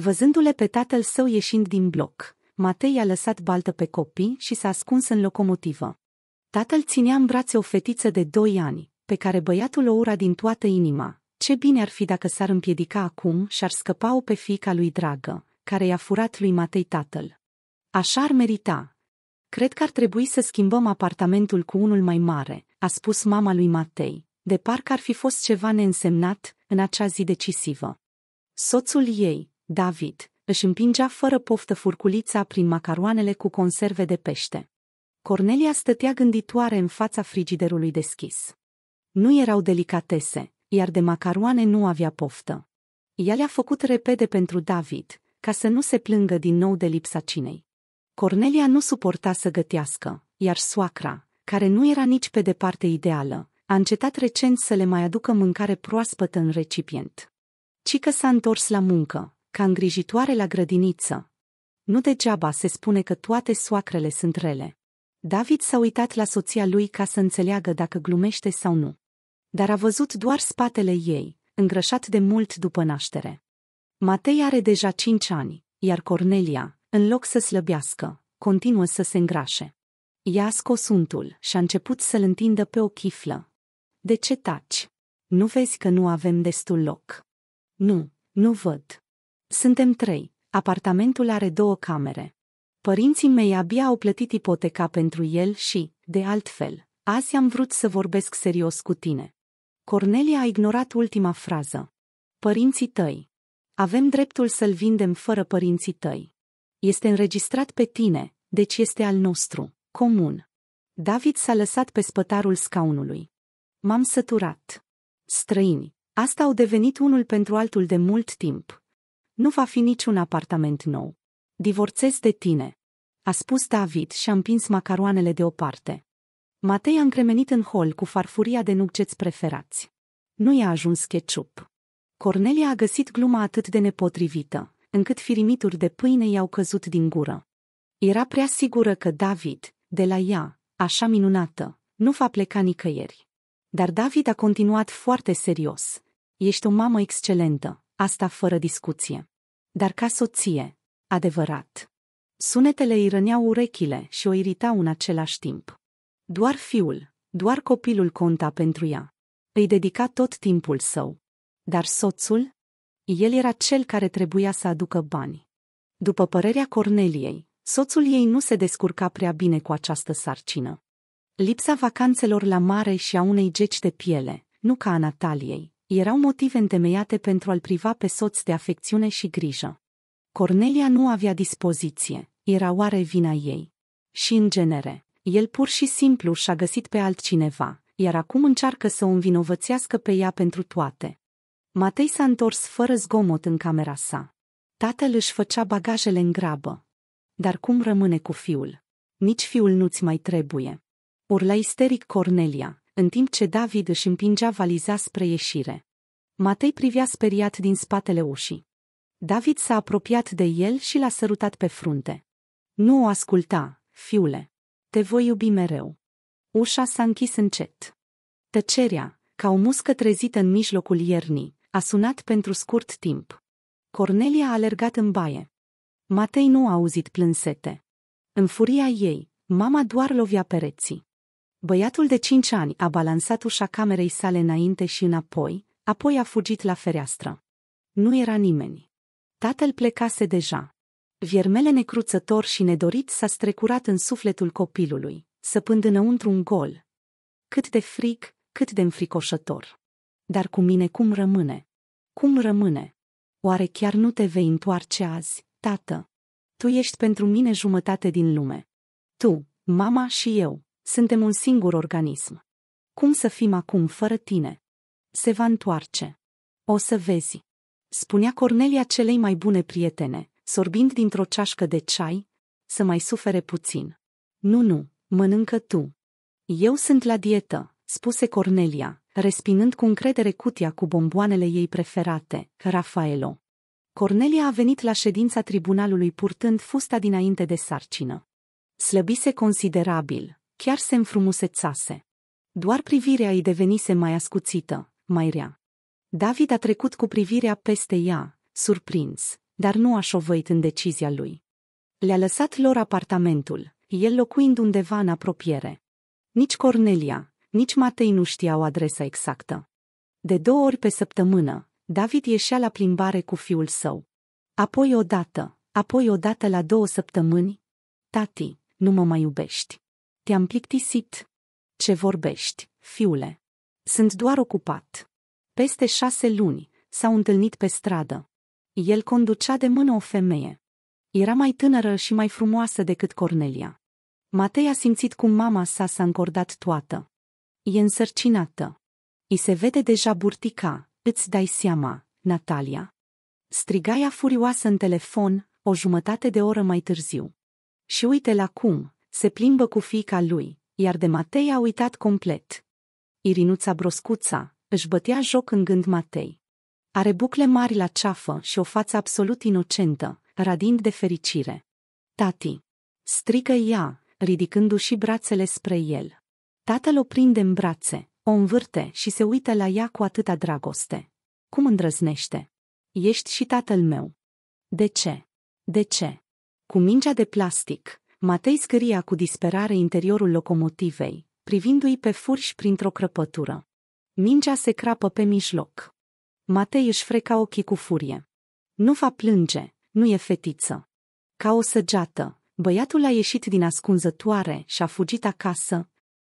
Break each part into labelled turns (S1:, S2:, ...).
S1: Văzându-le pe tatăl său ieșind din bloc, Matei a lăsat baltă pe copii și s-a ascuns în locomotivă. Tatăl ținea în brațe o fetiță de doi ani, pe care băiatul o ura din toată inima. Ce bine ar fi dacă s-ar împiedica acum și ar scăpa-o pe fiica lui dragă, care i-a furat lui Matei tatăl. Așa ar merita. Cred că ar trebui să schimbăm apartamentul cu unul mai mare, a spus mama lui Matei, de parcă ar fi fost ceva neînsemnat în acea zi decisivă. Soțul ei, David își împingea fără poftă furculița prin macaroanele cu conserve de pește. Cornelia stătea gânditoare în fața frigiderului deschis. Nu erau delicatese, iar de macaroane nu avea poftă. Ea le-a făcut repede pentru David, ca să nu se plângă din nou de lipsa cinei. Cornelia nu suporta să gătească, iar soacra, care nu era nici pe departe ideală, a încetat recent să le mai aducă mâncare proaspătă în recipient. Cică s-a întors la muncă, ca îngrijitoare la grădiniță. Nu degeaba se spune că toate soacrele sunt rele. David s-a uitat la soția lui ca să înțeleagă dacă glumește sau nu. Dar a văzut doar spatele ei, îngrășat de mult după naștere. Matei are deja cinci ani, iar Cornelia, în loc să slăbească, continuă să se îngrașe. Ea a scos untul și a început să-l întindă pe o chiflă. De ce taci? Nu vezi că nu avem destul loc? Nu, nu văd. Suntem trei. Apartamentul are două camere. Părinții mei abia au plătit ipoteca pentru el și, de altfel, azi am vrut să vorbesc serios cu tine. Cornelia a ignorat ultima frază. Părinții tăi. Avem dreptul să-l vindem fără părinții tăi. Este înregistrat pe tine, deci este al nostru, comun. David s-a lăsat pe spătarul scaunului. M-am săturat. Străini. Asta au devenit unul pentru altul de mult timp. Nu va fi niciun apartament nou. Divorțez de tine. A spus David și a împins macaroanele deoparte. Matei a încremenit în hol cu farfuria de nuggeți preferați. Nu i-a ajuns ketchup. Cornelia a găsit gluma atât de nepotrivită, încât firimituri de pâine i-au căzut din gură. Era prea sigură că David, de la ea, așa minunată, nu va pleca nicăieri. Dar David a continuat foarte serios. Ești o mamă excelentă. Asta fără discuție. Dar ca soție, adevărat. Sunetele îi răneau urechile și o iritau în același timp. Doar fiul, doar copilul conta pentru ea. Îi dedica tot timpul său. Dar soțul? El era cel care trebuia să aducă bani. După părerea Corneliei, soțul ei nu se descurca prea bine cu această sarcină. Lipsa vacanțelor la mare și a unei geci de piele, nu ca a Nataliei, erau motive întemeiate pentru a-l priva pe soț de afecțiune și grijă. Cornelia nu avea dispoziție, era oare vina ei. Și în genere, el pur și simplu și-a găsit pe altcineva, iar acum încearcă să o învinovățească pe ea pentru toate. Matei s-a întors fără zgomot în camera sa. Tatăl își făcea bagajele în grabă. Dar cum rămâne cu fiul? Nici fiul nu-ți mai trebuie. Urla isteric Cornelia, în timp ce David își împingea valiza spre ieșire. Matei privea speriat din spatele ușii. David s-a apropiat de el și l-a sărutat pe frunte. Nu o asculta, fiule. Te voi iubi mereu. Ușa s-a închis încet. Tăcerea, ca o muscă trezită în mijlocul iernii, a sunat pentru scurt timp. Cornelia a alergat în baie. Matei nu a auzit plânsete. În furia ei, mama doar lovia pereții. Băiatul de cinci ani a balansat ușa camerei sale înainte și înapoi, apoi a fugit la fereastră. Nu era nimeni. Tatăl plecase deja. Viermele necruțător și nedorit s-a strecurat în sufletul copilului, săpând înăuntru un gol. Cât de fric, cât de înfricoșător. Dar cu mine cum rămâne? Cum rămâne? Oare chiar nu te vei întoarce azi, tată? Tu ești pentru mine jumătate din lume. Tu, mama și eu. Suntem un singur organism. Cum să fim acum fără tine? Se va întoarce. O să vezi. Spunea Cornelia celei mai bune prietene, sorbind dintr-o ceașcă de ceai, să mai sufere puțin. Nu, nu, mănâncă tu. Eu sunt la dietă, spuse Cornelia, respinând cu încredere cutia cu bomboanele ei preferate, Rafaelo. Cornelia a venit la ședința tribunalului purtând fusta dinainte de sarcină. Slăbise considerabil, Chiar se înfrumusețase. Doar privirea îi devenise mai ascuțită, mai rea. David a trecut cu privirea peste ea, surprins, dar nu a șovăit în decizia lui. Le-a lăsat lor apartamentul, el locuind undeva în apropiere. Nici Cornelia, nici Matei nu știau adresa exactă. De două ori pe săptămână, David ieșea la plimbare cu fiul său. Apoi o dată, apoi o dată la două săptămâni, tati, nu mă mai iubești. Te-am plictisit. Ce vorbești, fiule? Sunt doar ocupat. Peste șase luni s-au întâlnit pe stradă. El conducea de mână o femeie. Era mai tânără și mai frumoasă decât Cornelia. Matei a simțit cum mama sa s-a încordat toată. E însărcinată. I se vede deja burtica, îți dai seama, Natalia. Strigaia furioasă în telefon, o jumătate de oră mai târziu. Și uite la cum, se plimbă cu fiica lui, iar de Matei a uitat complet. Irinuța Broscuța își bătea joc în gând Matei. Are bucle mari la ceafă și o față absolut inocentă, radind de fericire. Tati! strică ea, ridicându-și brațele spre el. Tatăl o prinde în brațe, o învârte și se uită la ea cu atâta dragoste. Cum îndrăznește? Ești și tatăl meu. De ce? De ce? Cu mingea de plastic, Matei scăria cu disperare interiorul locomotivei, privindu-i pe furși printr-o crăpătură. Mingea se crapă pe mijloc. Matei își freca ochii cu furie. Nu va plânge, nu e fetiță. Ca o săgeată, băiatul a ieșit din ascunzătoare și a fugit acasă.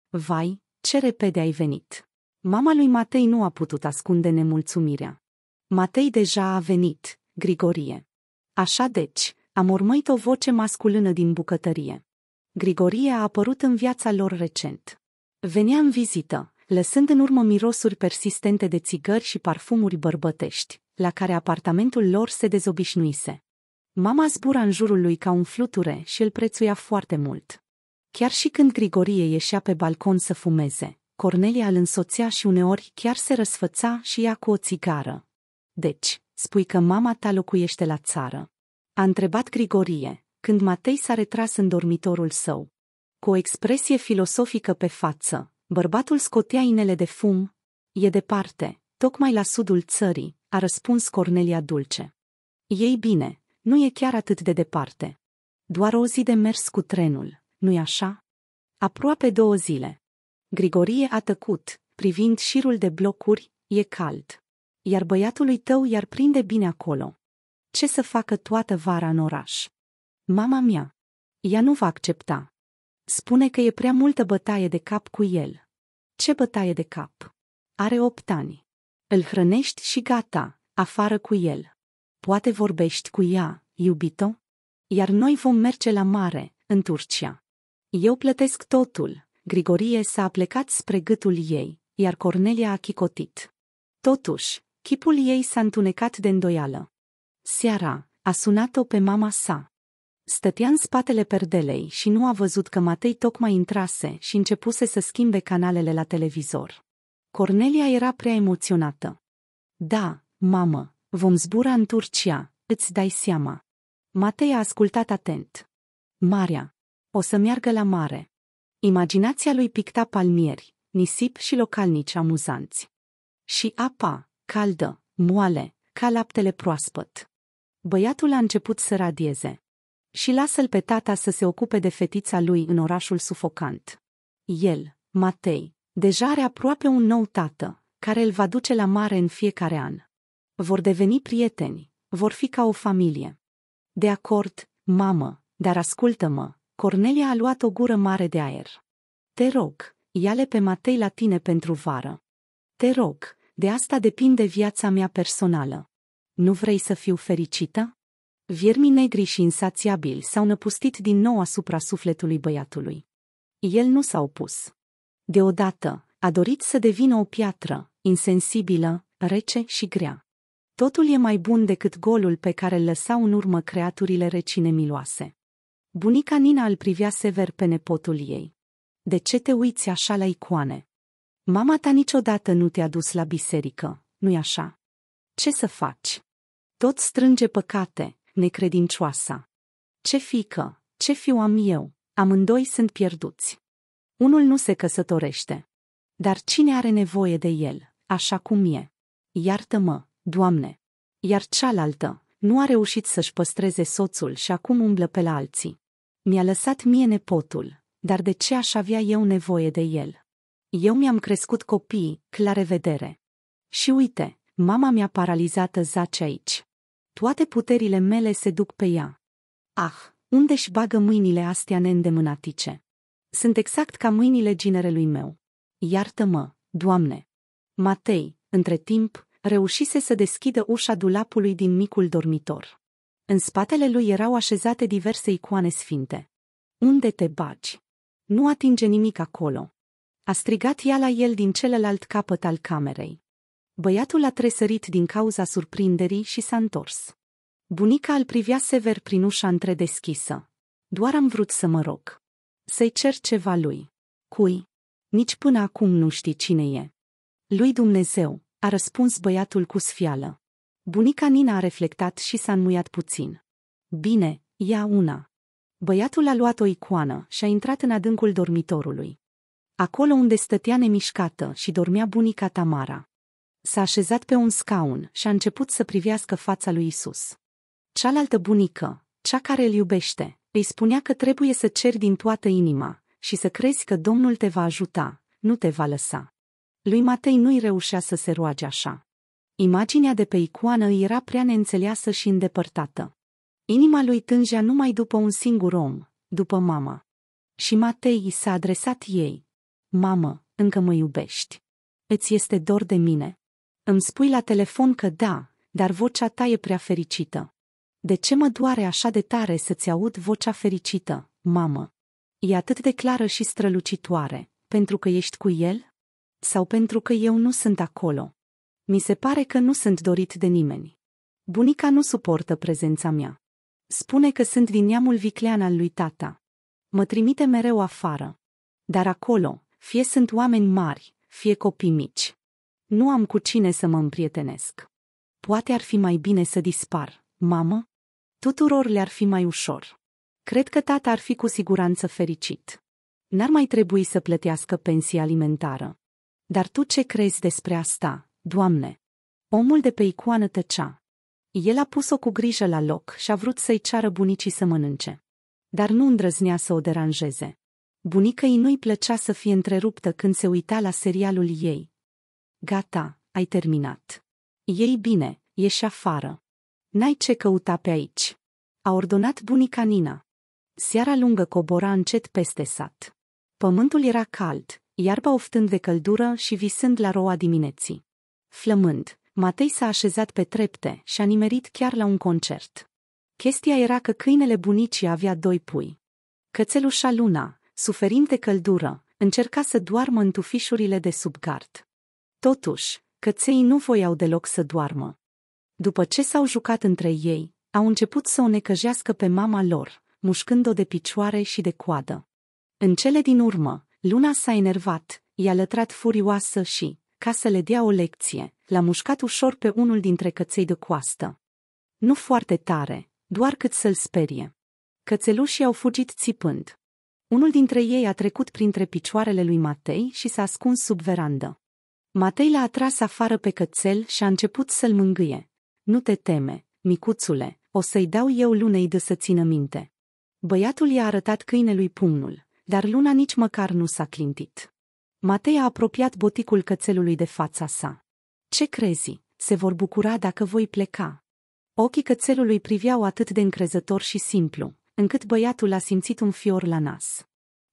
S1: Vai, ce repede ai venit! Mama lui Matei nu a putut ascunde nemulțumirea. Matei deja a venit, Grigorie. Așa deci, a mormăit o voce masculină din bucătărie. Grigorie a apărut în viața lor recent. Venea în vizită, lăsând în urmă mirosuri persistente de țigări și parfumuri bărbătești, la care apartamentul lor se dezobișnuise. Mama zbura în jurul lui ca un fluture și îl prețuia foarte mult. Chiar și când Grigorie ieșea pe balcon să fumeze, Cornelia îl însoțea și uneori chiar se răsfăța și ea cu o țigară. Deci, spui că mama ta locuiește la țară. A întrebat Grigorie, când Matei s-a retras în dormitorul său. Cu o expresie filosofică pe față, bărbatul scotea inele de fum. E departe, tocmai la sudul țării, a răspuns Cornelia Dulce. Ei bine, nu e chiar atât de departe. Doar o zi de mers cu trenul, nu-i așa? Aproape două zile. Grigorie a tăcut, privind șirul de blocuri, e cald. Iar băiatului tău i-ar prinde bine acolo ce să facă toată vara în oraș. Mama mea. Ea nu va accepta. Spune că e prea multă bătaie de cap cu el. Ce bătaie de cap? Are opt ani. Îl hrănești și gata, afară cu el. Poate vorbești cu ea, iubito? Iar noi vom merge la mare, în Turcia. Eu plătesc totul. Grigorie s-a plecat spre gâtul ei, iar Cornelia a chicotit. Totuși, chipul ei s-a întunecat de îndoială. Seara, a sunat-o pe mama sa. Stătea în spatele perdelei și nu a văzut că Matei tocmai intrase și începuse să schimbe canalele la televizor. Cornelia era prea emoționată. Da, mamă, vom zbura în Turcia, îți dai seama. Matei a ascultat atent. Marea. O să meargă la mare. Imaginația lui picta palmieri, nisip și localnici amuzanți. Și apa, caldă, moale, ca laptele proaspăt. Băiatul a început să radieze. Și lasă-l pe tata să se ocupe de fetița lui în orașul sufocant. El, Matei, deja are aproape un nou tată, care îl va duce la mare în fiecare an. Vor deveni prieteni, vor fi ca o familie. De acord, mamă, dar ascultă-mă, Cornelia a luat o gură mare de aer. Te rog, ia-le pe Matei la tine pentru vară. Te rog, de asta depinde viața mea personală. Nu vrei să fiu fericită? Viermii negri și insațiabili s-au năpustit din nou asupra sufletului băiatului. El nu s-a opus. Deodată, a dorit să devină o piatră, insensibilă, rece și grea. Totul e mai bun decât golul pe care îl lăsau în urmă creaturile recine miloase. Bunica Nina îl privea sever pe nepotul ei. De ce te uiți așa la icoane? Mama ta niciodată nu te-a dus la biserică, nu-i așa? Ce să faci? Tot strânge păcate, necredincioasa. Ce fică, ce fiu am eu, amândoi sunt pierduți. Unul nu se căsătorește. Dar cine are nevoie de el, așa cum e? Iartă-mă, Doamne! Iar cealaltă nu a reușit să-și păstreze soțul și acum umblă pe la alții. Mi-a lăsat mie nepotul, dar de ce aș avea eu nevoie de el? Eu mi-am crescut copiii, clare vedere. Și uite, Mama mea paralizată zace aici. Toate puterile mele se duc pe ea. Ah, unde și bagă mâinile astea neîndemânatice? Sunt exact ca mâinile ginerelui meu. Iartă-mă, Doamne! Matei, între timp, reușise să deschidă ușa dulapului din micul dormitor. În spatele lui erau așezate diverse icoane sfinte. Unde te bagi? Nu atinge nimic acolo. A strigat ea la el din celălalt capăt al camerei. Băiatul a tresărit din cauza surprinderii și s-a întors. Bunica îl privea sever prin ușa întredeschisă. Doar am vrut să mă rog. Să-i cer ceva lui. Cui? Nici până acum nu știi cine e. Lui Dumnezeu, a răspuns băiatul cu sfială. Bunica Nina a reflectat și s-a înmuiat puțin. Bine, ia una. Băiatul a luat o icoană și a intrat în adâncul dormitorului. Acolo unde stătea nemișcată și dormea bunica Tamara. S-a așezat pe un scaun și a început să privească fața lui Isus. Cealaltă bunică, cea care îl iubește, îi spunea că trebuie să ceri din toată inima și să crezi că Domnul te va ajuta, nu te va lăsa. Lui Matei nu-i reușea să se roage așa. Imaginea de pe icoană îi era prea neînțeleasă și îndepărtată. Inima lui tângea numai după un singur om, după mama. Și Matei i s-a adresat ei. Mamă, încă mă iubești. Îți este dor de mine. Îmi spui la telefon că da, dar vocea ta e prea fericită. De ce mă doare așa de tare să-ți aud vocea fericită, mamă? E atât de clară și strălucitoare, pentru că ești cu el? Sau pentru că eu nu sunt acolo? Mi se pare că nu sunt dorit de nimeni. Bunica nu suportă prezența mea. Spune că sunt din neamul viclean al lui tata. Mă trimite mereu afară. Dar acolo, fie sunt oameni mari, fie copii mici. Nu am cu cine să mă împrietenesc. Poate ar fi mai bine să dispar, mamă? Tuturor le-ar fi mai ușor. Cred că tata ar fi cu siguranță fericit. N-ar mai trebui să plătească pensia alimentară. Dar tu ce crezi despre asta, doamne? Omul de pe icoană tăcea. El a pus-o cu grijă la loc și a vrut să-i ceară bunicii să mănânce. Dar nu îndrăznea să o deranjeze. Bunicăi nu-i plăcea să fie întreruptă când se uita la serialul ei, Gata, ai terminat. Ei bine, ieși afară. N-ai ce căuta pe aici. A ordonat bunica Nina. Seara lungă cobora încet peste sat. Pământul era cald, iarba oftând de căldură și visând la roa dimineții. Flămând, Matei s-a așezat pe trepte și a nimerit chiar la un concert. Chestia era că câinele bunicii avea doi pui. Cățelușa Luna, suferind de căldură, încerca să doarmă în tufișurile de sub gard. Totuși, căței nu voiau deloc să doarmă. După ce s-au jucat între ei, au început să o necăjească pe mama lor, mușcând-o de picioare și de coadă. În cele din urmă, Luna s-a enervat, i-a lătrat furioasă și, ca să le dea o lecție, l-a mușcat ușor pe unul dintre căței de coastă. Nu foarte tare, doar cât să-l sperie. Cățelușii au fugit țipând. Unul dintre ei a trecut printre picioarele lui Matei și s-a ascuns sub verandă. Matei l-a atras afară pe cățel și a început să-l mângâie. Nu te teme, micuțule, o să-i dau eu lunei de să țină minte. Băiatul i-a arătat câinelui pumnul, dar luna nici măcar nu s-a clintit. Matei a apropiat boticul cățelului de fața sa. Ce crezi? Se vor bucura dacă voi pleca. Ochii cățelului priveau atât de încrezător și simplu, încât băiatul a simțit un fior la nas.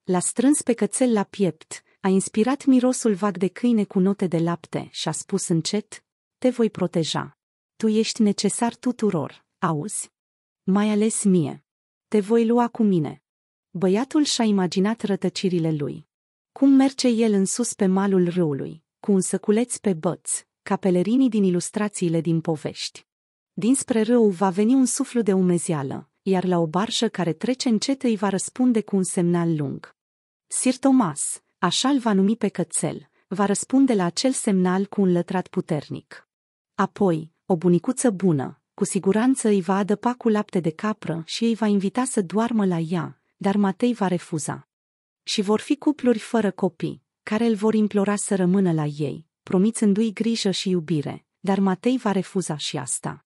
S1: L-a strâns pe cățel la piept a inspirat mirosul vag de câine cu note de lapte și a spus încet, te voi proteja. Tu ești necesar tuturor, auzi? Mai ales mie. Te voi lua cu mine. Băiatul și-a imaginat rătăcirile lui. Cum merge el în sus pe malul râului, cu un săculeț pe băț, ca pelerinii din ilustrațiile din povești. Dinspre râu va veni un suflu de umezială, iar la o barjă care trece încet îi va răspunde cu un semnal lung. Sir Thomas, așa îl va numi pe cățel, va răspunde la acel semnal cu un lătrat puternic. Apoi, o bunicuță bună, cu siguranță îi va adăpa cu lapte de capră și îi va invita să doarmă la ea, dar Matei va refuza. Și vor fi cupluri fără copii, care îl vor implora să rămână la ei, promițându-i grijă și iubire, dar Matei va refuza și asta.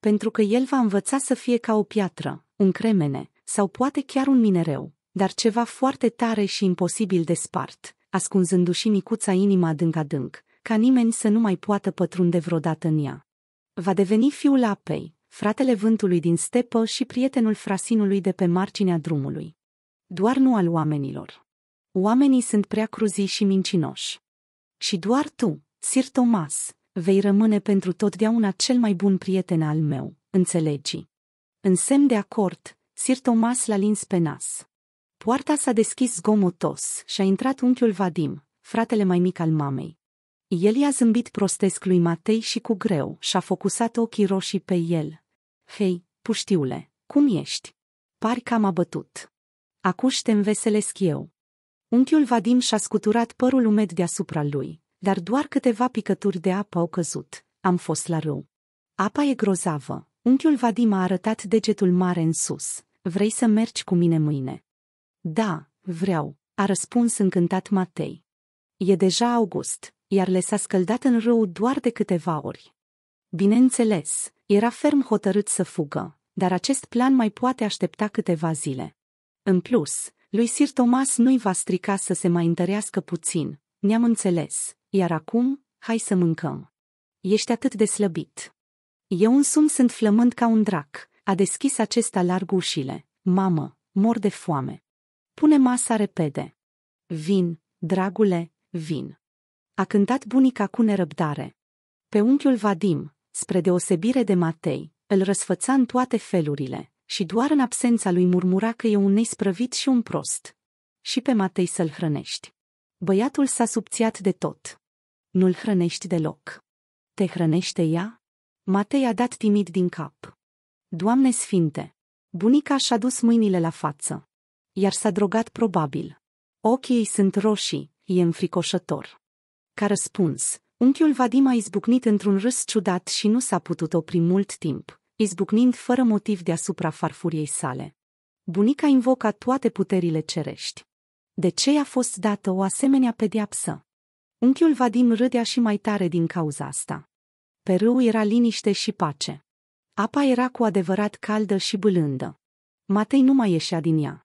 S1: Pentru că el va învăța să fie ca o piatră, un cremene, sau poate chiar un minereu, dar ceva foarte tare și imposibil de spart, ascunzându-și micuța inima adânc-adânc, ca nimeni să nu mai poată pătrunde vreodată în ea. Va deveni fiul apei, fratele vântului din stepă și prietenul frasinului de pe marginea drumului. Doar nu al oamenilor. Oamenii sunt prea cruzi și mincinoși. Și doar tu, Sir Thomas, vei rămâne pentru totdeauna cel mai bun prieten al meu, înțelegi. În semn de acord, Sir Thomas l-a lins pe nas. Poarta s-a deschis zgomotos și a intrat unchiul Vadim, fratele mai mic al mamei. El i-a zâmbit prostesc lui Matei și cu greu și-a focusat ochii roșii pe el. Hei, puștiule, cum ești? Pari că am abătut. Acuși te înveselesc eu. Unchiul Vadim și-a scuturat părul umed deasupra lui, dar doar câteva picături de apă au căzut. Am fost la râu. Apa e grozavă. Unchiul Vadim a arătat degetul mare în sus. Vrei să mergi cu mine mâine? Da, vreau, a răspuns încântat Matei. E deja august, iar le s-a scăldat în râu doar de câteva ori. Bineînțeles, era ferm hotărât să fugă, dar acest plan mai poate aștepta câteva zile. În plus, lui Sir Thomas nu-i va strica să se mai întărească puțin, ne-am înțeles, iar acum, hai să mâncăm. Ești atât de slăbit. Eu însumi sunt flămând ca un drac, a deschis acesta larg ușile. Mamă, mor de foame. Pune masa repede. Vin, dragule, vin. A cântat bunica cu nerăbdare. Pe unchiul Vadim, spre deosebire de Matei, îl răsfăța în toate felurile și doar în absența lui murmura că e un neisprăvit și un prost. Și pe Matei să-l hrănești. Băiatul s-a subțiat de tot. Nu-l hrănești deloc. Te hrănește ea? Matei a dat timid din cap. Doamne sfinte! Bunica și-a dus mâinile la față iar s-a drogat probabil. Ochii ei sunt roșii, e înfricoșător. Ca răspuns, unchiul Vadim a izbucnit într-un râs ciudat și nu s-a putut opri mult timp, izbucnind fără motiv deasupra farfuriei sale. Bunica invoca toate puterile cerești. De ce i-a fost dată o asemenea pediapsă? Unchiul Vadim râdea și mai tare din cauza asta. Pe râu era liniște și pace. Apa era cu adevărat caldă și bâlândă. Matei nu mai ieșea din ea.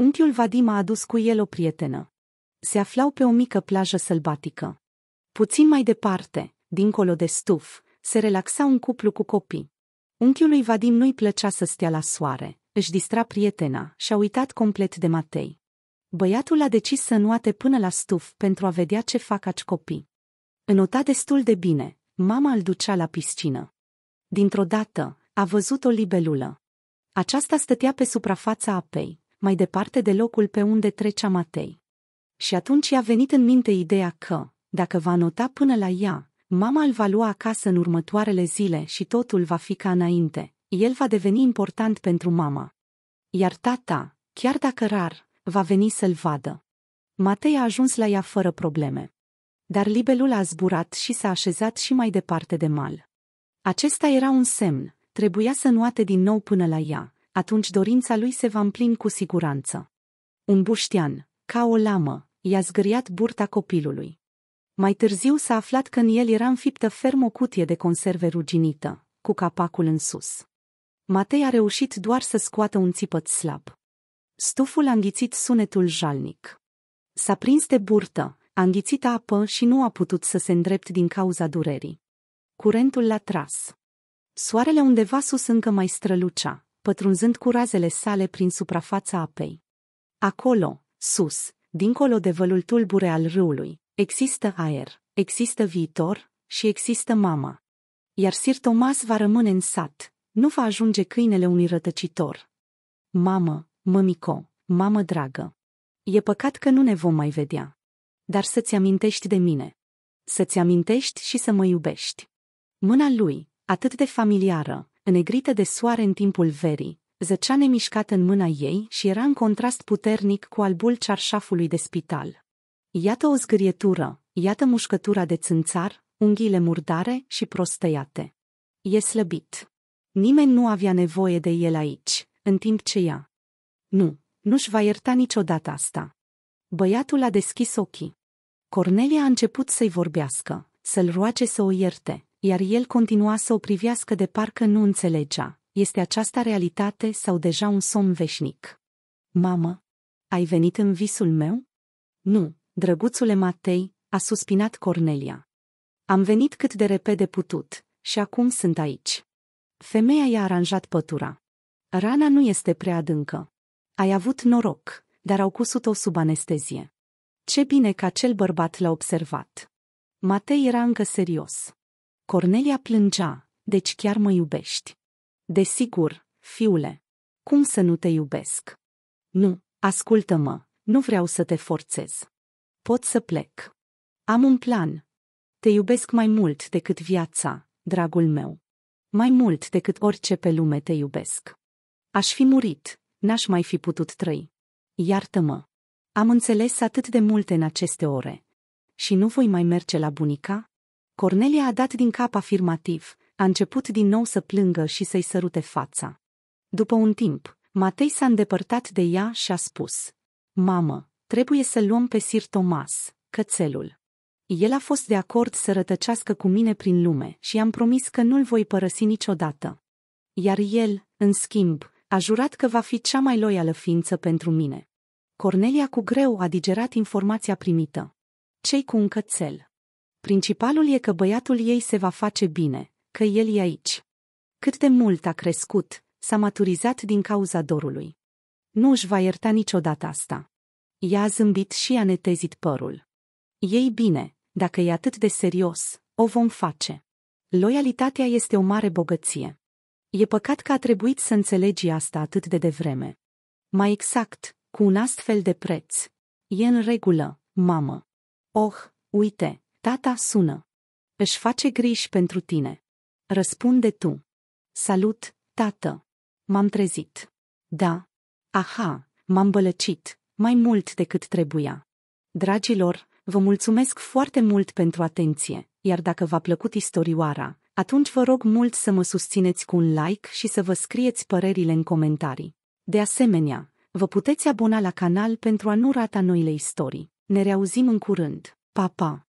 S1: Unchiul Vadim a adus cu el o prietenă. Se aflau pe o mică plajă sălbatică. Puțin mai departe, dincolo de stuf, se relaxa un cuplu cu copii. Unchiului Vadim nu-i plăcea să stea la soare, își distra prietena și a uitat complet de Matei. Băiatul a decis să nuate până la stuf pentru a vedea ce fac aci copii. Înota destul de bine, mama îl ducea la piscină. Dintr-o dată, a văzut o libelulă. Aceasta stătea pe suprafața apei, mai departe de locul pe unde trecea Matei. Și atunci i-a venit în minte ideea că, dacă va nota până la ea, mama îl va lua acasă în următoarele zile și totul va fi ca înainte, el va deveni important pentru mama. Iar tata, chiar dacă rar, va veni să-l vadă. Matei a ajuns la ea fără probleme. Dar libelul a zburat și s-a așezat și mai departe de mal. Acesta era un semn, trebuia să nuate din nou până la ea, atunci dorința lui se va împlini cu siguranță. Un buștean, ca o lamă, i-a zgâriat burta copilului. Mai târziu s-a aflat că în el era înfiptă ferm o cutie de conserve ruginită, cu capacul în sus. Matei a reușit doar să scoată un țipăt slab. Stuful a înghițit sunetul jalnic. S-a prins de burtă, a înghițit apă și nu a putut să se îndrept din cauza durerii. Curentul l-a tras. Soarele undeva sus încă mai strălucea, pătrunzând cu razele sale prin suprafața apei. Acolo, sus, dincolo de vălul tulbure al râului, există aer, există viitor și există mama. Iar Sir Thomas va rămâne în sat, nu va ajunge câinele unui rătăcitor. Mamă, mămico, mamă dragă, e păcat că nu ne vom mai vedea. Dar să-ți amintești de mine. Să-ți amintești și să mă iubești. Mâna lui, atât de familiară, înegrită de soare în timpul verii, zăcea nemișcat în mâna ei și era în contrast puternic cu albul cearșafului de spital. Iată o zgârietură, iată mușcătura de țânțar, unghiile murdare și prostăiate. E slăbit. Nimeni nu avea nevoie de el aici, în timp ce ea. Nu, nu-și va ierta niciodată asta. Băiatul a deschis ochii. Cornelia a început să-i vorbească, să-l roage să o ierte, iar el continua să o privească de parcă nu înțelegea. Este aceasta realitate sau deja un somn veșnic? Mamă, ai venit în visul meu? Nu, drăguțule Matei, a suspinat Cornelia. Am venit cât de repede putut și acum sunt aici. Femeia i-a aranjat pătura. Rana nu este prea adâncă. Ai avut noroc, dar au cusut-o sub anestezie. Ce bine că acel bărbat l-a observat. Matei era încă serios. Cornelia plângea, deci chiar mă iubești. Desigur, fiule. Cum să nu te iubesc? Nu, ascultă-mă, nu vreau să te forțez. Pot să plec. Am un plan. Te iubesc mai mult decât viața, dragul meu. Mai mult decât orice pe lume te iubesc. Aș fi murit, n-aș mai fi putut trăi. Iartă-mă. Am înțeles atât de multe în aceste ore. Și nu voi mai merge la bunica, Cornelia a dat din cap afirmativ, a început din nou să plângă și să-i sărute fața. După un timp, Matei s-a îndepărtat de ea și a spus, Mamă, trebuie să luăm pe Sir Thomas, cățelul. El a fost de acord să rătăcească cu mine prin lume și i-am promis că nu-l voi părăsi niciodată. Iar el, în schimb, a jurat că va fi cea mai loială ființă pentru mine. Cornelia cu greu a digerat informația primită. Cei cu un cățel? Principalul e că băiatul ei se va face bine, că el e aici. Cât de mult a crescut, s-a maturizat din cauza dorului. Nu își va ierta niciodată asta. Ea a zâmbit și a netezit părul. Ei bine, dacă e atât de serios, o vom face. Loialitatea este o mare bogăție. E păcat că a trebuit să înțelegi asta atât de devreme. Mai exact, cu un astfel de preț. E în regulă, mamă. Oh, uite, Tata sună. Își face griji pentru tine. Răspunde tu. Salut, tată. M-am trezit. Da. Aha, m-am bălăcit, mai mult decât trebuia. Dragilor, vă mulțumesc foarte mult pentru atenție, iar dacă v-a plăcut istorioara, atunci vă rog mult să mă susțineți cu un like și să vă scrieți părerile în comentarii. De asemenea, vă puteți abona la canal pentru a nu rata noile istorii. Ne reauzim în curând. Pa, pa!